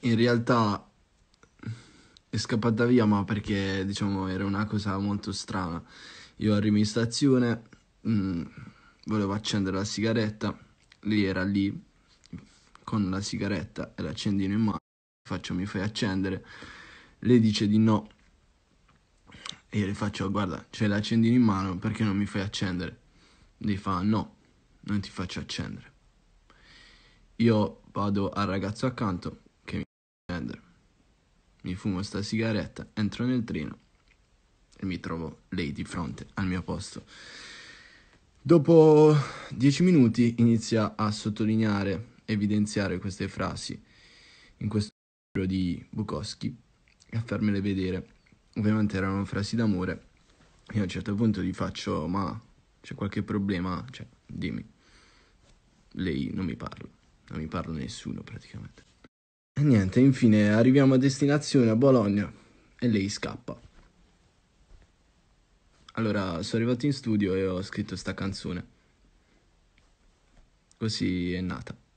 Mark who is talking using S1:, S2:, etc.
S1: in realtà è scappata via, ma perché diciamo era una cosa molto strana. Io arrivo in stazione, mh, mm, volevo accendere la sigaretta, lei era lì con la sigaretta e l'accendino in mano, faccio mi fai accendere, lei dice di no e io le faccio guarda c'è l'accendino in mano perché non mi fai accendere? Lei fa no, non ti faccio accendere. Io vado al ragazzo accanto, mi fumo sta sigaretta, entro nel treno e mi trovo lei di fronte al mio posto. Dopo dieci minuti inizia a sottolineare, evidenziare queste frasi in questo libro di Bukowski e a farmele vedere. Ovviamente erano frasi d'amore. Io a un certo punto gli faccio, ma c'è qualche problema? Cioè, dimmi. Lei non mi parla, non mi parla nessuno praticamente. E niente, infine arriviamo a destinazione a Bologna e lei scappa. Allora, sono arrivato in studio e ho scritto sta canzone. Così è nata.